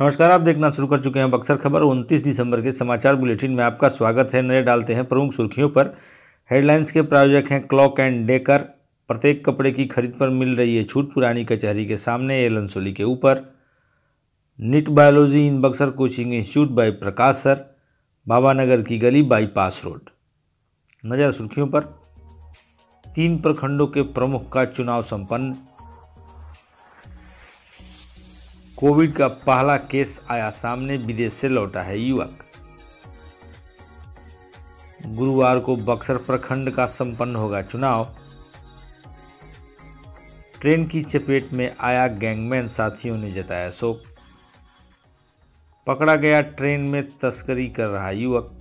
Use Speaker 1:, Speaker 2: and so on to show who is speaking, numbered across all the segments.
Speaker 1: नमस्कार आप देखना शुरू कर चुके हैं बक्सर खबर 29 दिसंबर के समाचार बुलेटिन में आपका स्वागत है नजर डालते हैं प्रमुख सुर्खियों पर हेडलाइंस के प्रायोजक हैं क्लॉक एंड डेकर प्रत्येक कपड़े की खरीद पर मिल रही है छूट पुरानी कचहरी के सामने एलन सोली के ऊपर NEET biology in Buxar coaching institute by Prakash sir Baba Nagar की गली बाईपास रोड नज़र सुर्खियों पर तीन प्रखंडों के प्रमुख का चुनाव संपन्न कोविड का पहला केस आया सामने विदेश से लौटा है युवक गुरुवार को बक्सर प्रखंड का संपन्न होगा चुनाव ट्रेन की चपेट में आया गैंगमैन साथियों ने जताया शोक पकड़ा गया ट्रेन में तस्करी कर रहा युवक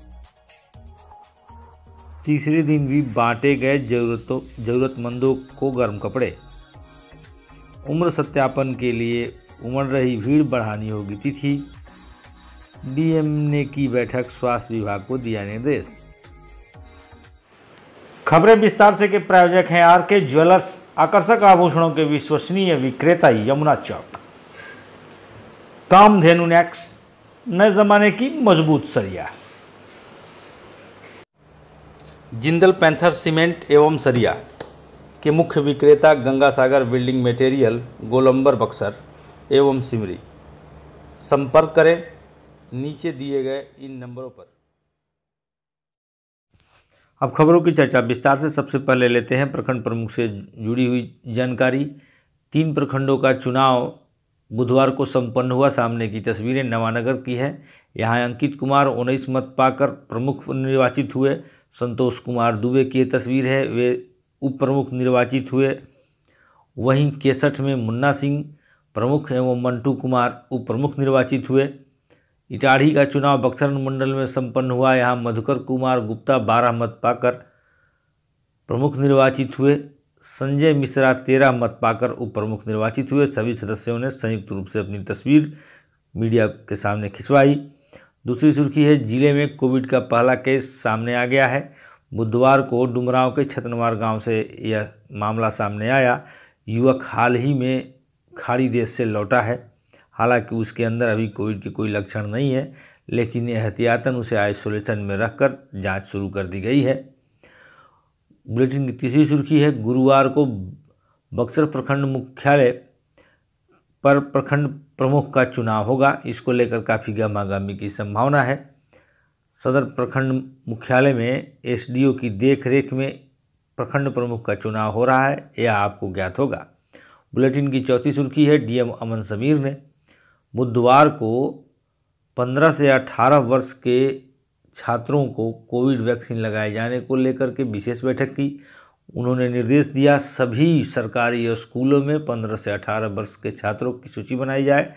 Speaker 1: तीसरे दिन भी बांटे गए जरूरतों जरूरतमंदों को गर्म कपड़े उम्र सत्यापन के लिए उमड़ रही भीड़ बढ़ानी होगी तिथि डीएम ने की बैठक स्वास्थ्य विभाग को दिया निर्देश खबरें विस्तार से के प्रायोजक हैं आर के ज्वेलर्स आकर्षक आभूषणों के विश्वसनीय विक्रेता यमुना चौक कामधेनु नेक्स नए जमाने की मजबूत सरिया जिंदल पैंथर सीमेंट एवं सरिया के मुख्य विक्रेता गंगा सागर बिल्डिंग मटेरियल गोलंबर बक्सर एवं सिमरी संपर्क करें नीचे दिए गए इन नंबरों पर अब खबरों की चर्चा विस्तार से सबसे पहले लेते हैं प्रखंड प्रमुख से जुड़ी हुई जानकारी तीन प्रखंडों का चुनाव बुधवार को संपन्न हुआ सामने की तस्वीरें नवानगर की है यहाँ अंकित कुमार उन्नीस मत पाकर प्रमुख निर्वाचित हुए संतोष कुमार दुबे की तस्वीर है वे उप प्रमुख निर्वाचित हुए वहीं केसठ में मुन्ना सिंह प्रमुख एवं मंटू कुमार उप प्रमुख निर्वाचित हुए इटाढ़ी का चुनाव बक्सरन मंडल में संपन्न हुआ यहाँ मधुकर कुमार गुप्ता बारह मत पाकर प्रमुख निर्वाचित हुए संजय मिश्रा तेरह मत पाकर उप प्रमुख निर्वाचित हुए सभी सदस्यों ने संयुक्त रूप से अपनी तस्वीर मीडिया के सामने खिंचवाई दूसरी सुर्खी है जिले में कोविड का पहला केस सामने आ गया है बुधवार को डुमराव के छतनवार गांव से यह मामला सामने आया युवक हाल ही में खाड़ी देश से लौटा है हालांकि उसके अंदर अभी कोविड के कोई लक्षण नहीं है लेकिन एहतियातन उसे आइसोलेशन में रखकर जांच शुरू कर दी गई है बुलेटिन की तीसरी सुर्खी है गुरुवार को बक्सर प्रखंड मुख्यालय पर प्रखंड प्रमुख का चुनाव होगा इसको लेकर काफ़ी गहमागहमी की संभावना है सदर प्रखंड मुख्यालय में एसडीओ की देखरेख में प्रखंड प्रमुख का चुनाव हो रहा है यह आपको ज्ञात होगा बुलेटिन की चौथी सुर्खी है डीएम अमन समीर ने बुधवार को 15 से 18 वर्ष के छात्रों को कोविड वैक्सीन लगाए जाने को लेकर के विशेष बैठक की उन्होंने निर्देश दिया सभी सरकारी स्कूलों में 15 से 18 वर्ष के छात्रों की सूची बनाई जाए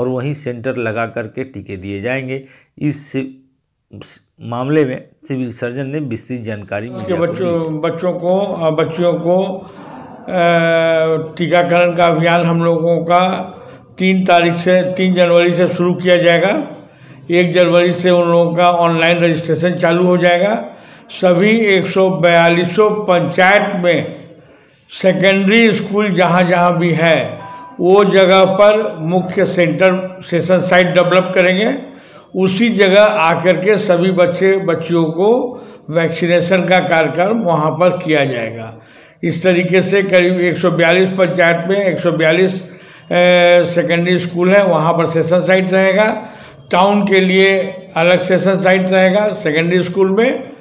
Speaker 1: और वहीं सेंटर लगा करके टीके दिए जाएंगे इस मामले में सिविल सर्जन ने विस्तृत जानकारी बच्चों
Speaker 2: बच्चों को बच्चियों को टीकाकरण का अभियान हम लोगों का तीन तारीख से तीन जनवरी से शुरू किया जाएगा एक जनवरी से उन लोगों का ऑनलाइन रजिस्ट्रेशन चालू हो जाएगा सभी एक सौ पंचायत में सेकेंडरी स्कूल जहाँ जहाँ भी है वो जगह पर मुख्य सेंटर सेशन साइट डेवलप करेंगे उसी जगह आकर के सभी बच्चे बच्चियों को वैक्सीनेशन का कार्यक्रम वहाँ पर किया जाएगा इस तरीके से करीब 142 पंचायत में 142 सेकेंडरी स्कूल हैं वहाँ पर सेशन साइट रहेगा टाउन के लिए अलग सेशन साइट रहेगा सेकेंडरी स्कूल में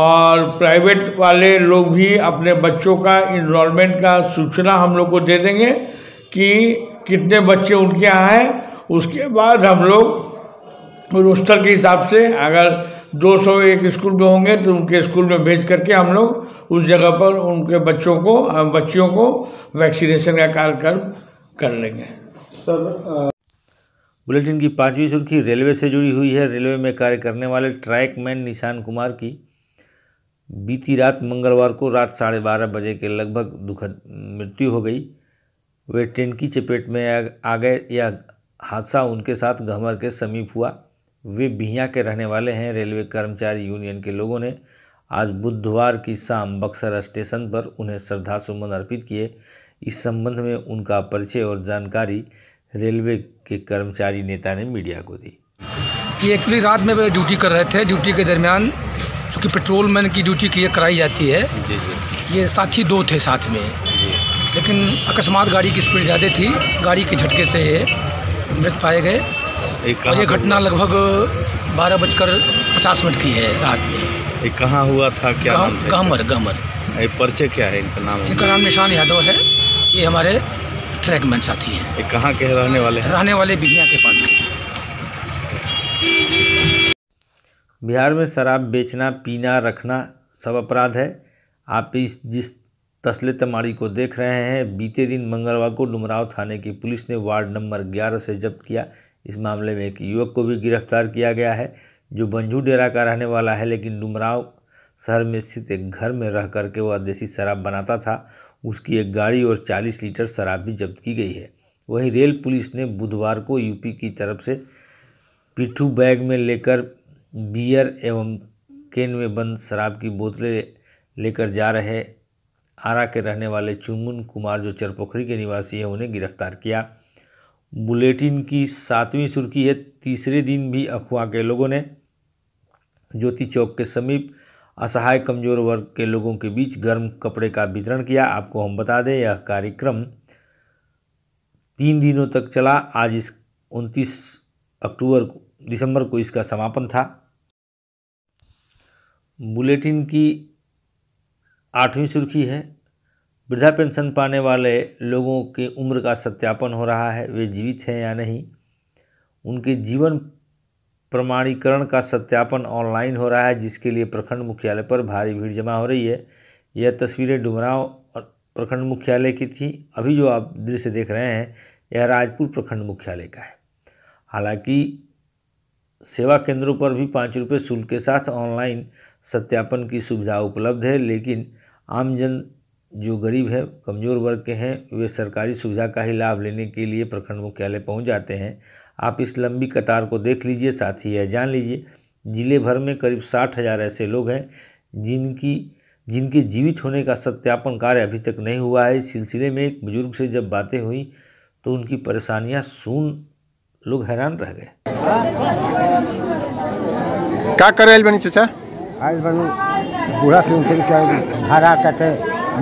Speaker 2: और प्राइवेट वाले लोग भी अपने बच्चों का इनरोलमेंट का सूचना हम लोग को दे देंगे कि कितने बच्चे उनके यहाँ हैं उसके बाद हम लोग रोस्टर के हिसाब से अगर 201 स्कूल में होंगे तो उनके स्कूल में भेज करके हम लोग उस जगह पर उनके बच्चों को
Speaker 1: बच्चियों को वैक्सीनेशन का कार्यक्रम कर लेंगे सर बुलेटिन की पांचवी सुर्खी रेलवे से जुड़ी हुई है रेलवे में कार्य करने वाले ट्रैक मैन निशान कुमार की बीती रात मंगलवार को रात साढ़े बारह बजे के लगभग दुखद मृत्यु हो गई वे ट्रेन की चपेट में आ गए यह हादसा उनके साथ घमर के समीप हुआ वे बिहिया के रहने वाले हैं रेलवे कर्मचारी यूनियन के लोगों ने आज बुधवार की शाम बक्सर स्टेशन पर उन्हें श्रद्धासुमन अर्पित किए इस संबंध में उनका परिचय और जानकारी रेलवे के कर्मचारी नेता ने मीडिया को दी
Speaker 2: कि एक्चुअली रात में वे ड्यूटी कर रहे थे ड्यूटी के दरमियान क्योंकि पेट्रोल मैन की ड्यूटी की कराई जाती है जी जी ये साथी दो थे साथ में लेकिन अकस्मात गाड़ी की स्पीड ज़्यादा थी गाड़ी के झटके से ये मृत पाए गए
Speaker 1: और ये घटना
Speaker 2: लगभग बारह बजकर पचास मिनट की है रात में ये कहाँ हुआ था क्या गा, गामर गामर ये पर्चे क्या है इनका नाम इनका नाम निशान यादव है ये
Speaker 1: हमारे ट्रैकमैन साथी हैं ये कहाँ के रहने वाले हैं रहने वाले बिहिया के पास के बिहार में शराब बेचना पीना रखना सब अपराध है आप इस जिस तस्ले तमाड़ी को देख रहे हैं बीते दिन मंगलवार को डुमराव थाने की पुलिस ने वार्ड नंबर 11 से जब्त किया इस मामले में एक युवक को भी गिरफ्तार किया गया है जो बंजू डेरा का रहने वाला है लेकिन डुमराव शहर में स्थित एक घर में रह करके वह देसी शराब बनाता था उसकी एक गाड़ी और 40 लीटर शराब भी जब्त की गई है वहीं रेल पुलिस ने बुधवार को यूपी की तरफ से पिट्ठू बैग में लेकर बियर एवं केन में बंद शराब की बोतलें लेकर जा रहे आरा के रहने वाले चुमुन कुमार जो चरपोखरी के निवासी हैं उन्हें गिरफ्तार किया बुलेटिन की सातवीं सुर्खी है तीसरे दिन भी अखवा के लोगों ने ज्योति चौक के समीप असहाय कमजोर वर्ग के लोगों के बीच गर्म कपड़े का वितरण किया आपको हम बता दें यह कार्यक्रम तीन दिनों तक चला आज इस उनतीस अक्टूबर दिसंबर को इसका समापन था बुलेटिन की आठवीं सुर्खी है वृद्धा पेंशन पाने वाले लोगों की उम्र का सत्यापन हो रहा है वे जीवित हैं या नहीं उनके जीवन प्रमाणीकरण का सत्यापन ऑनलाइन हो रहा है जिसके लिए प्रखंड मुख्यालय पर भारी भीड़ जमा हो रही है यह तस्वीरें डुमराव प्रखंड मुख्यालय की थी अभी जो आप दृश्य देख रहे हैं यह राजपुर प्रखंड मुख्यालय का है हालांकि सेवा केंद्रों पर भी पाँच रुपये शुल्क के साथ ऑनलाइन सत्यापन की सुविधा उपलब्ध है लेकिन आमजन जो गरीब है कमज़ोर वर्ग के हैं वे सरकारी सुविधा का ही लाभ लेने के लिए प्रखंड मुख्यालय पहुंच जाते हैं आप इस लंबी कतार को देख लीजिए साथ ही यह जान लीजिए ज़िले भर में करीब साठ हज़ार ऐसे लोग हैं जिनकी जिनके जीवित होने का सत्यापन कार्य अभी तक नहीं हुआ है इस सिलसिले में एक बुजुर्ग से जब बातें हुई तो उनकी परेशानियाँ सुन लोग हैरान रह गए क्या
Speaker 2: करे बनी चाचा आज बूढ़ा पेंशन क्या हरा कटे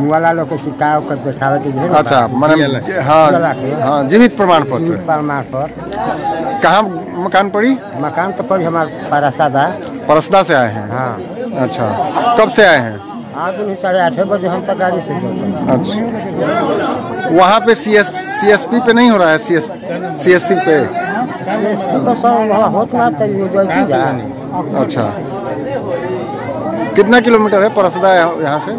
Speaker 2: वाला लोग के शिकायत कर देखावे के ढेर अच्छा माने हाँ हाँ जीवित प्रमाण पत्र जीवित प्रमाण पत्र कहाँ मकान पड़ी मकान तो पड़ी हमारे परसदा
Speaker 1: परसदा से आए हैं हाँ अच्छा कब से आए हैं
Speaker 2: आज भी साढ़े आठ बजे हम तक गाड़ी से अच्छा
Speaker 1: वहाँ पे सीएस सीएसपी पे नहीं हो रहा है सीएस सीएससी सी एस पे
Speaker 2: तो तो
Speaker 1: अच्छा कितना किलोमीटर है परसदा यहाँ से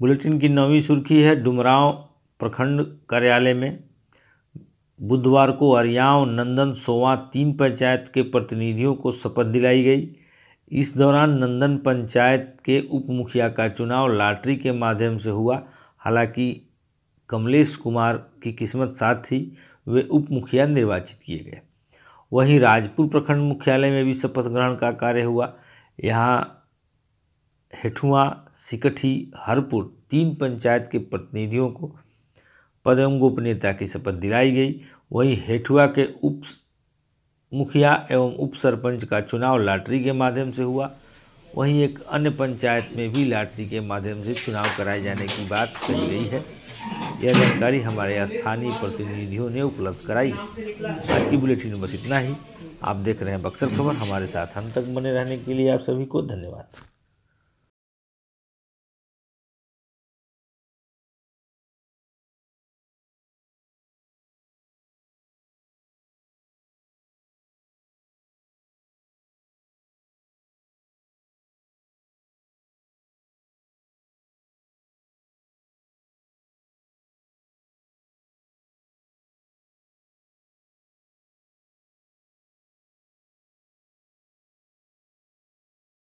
Speaker 1: बुलेटिन की नौवीं सुर्खी है डुमराव प्रखंड कार्यालय में बुधवार को अरियाव नंदन सोवा तीन पंचायत के प्रतिनिधियों को शपथ दिलाई गई इस दौरान नंदन पंचायत के उप मुखिया का चुनाव लॉटरी के माध्यम से हुआ हालांकि कमलेश कुमार की किस्मत साथ थी वे उप मुखिया निर्वाचित किए गए वहीं राजपुर प्रखंड मुख्यालय में भी शपथ ग्रहण का कार्य हुआ यहाँ हेठुआ सिकठी हरपुर तीन पंचायत के प्रतिनिधियों को पद एवं गोपनीयता की शपथ दिलाई गई वहीं हेठुआ के उप मुखिया एवं उप सरपंच का चुनाव लॉटरी के माध्यम से हुआ वहीं एक अन्य पंचायत में भी लॉटरी के माध्यम से चुनाव कराए जाने की बात कही गई है यह जानकारी हमारे स्थानीय प्रतिनिधियों ने उपलब्ध कराई आज की बुलेटिन बस इतना ही आप देख रहे हैं बक्सर खबर हमारे साथ हम तक बने रहने के लिए आप सभी को धन्यवाद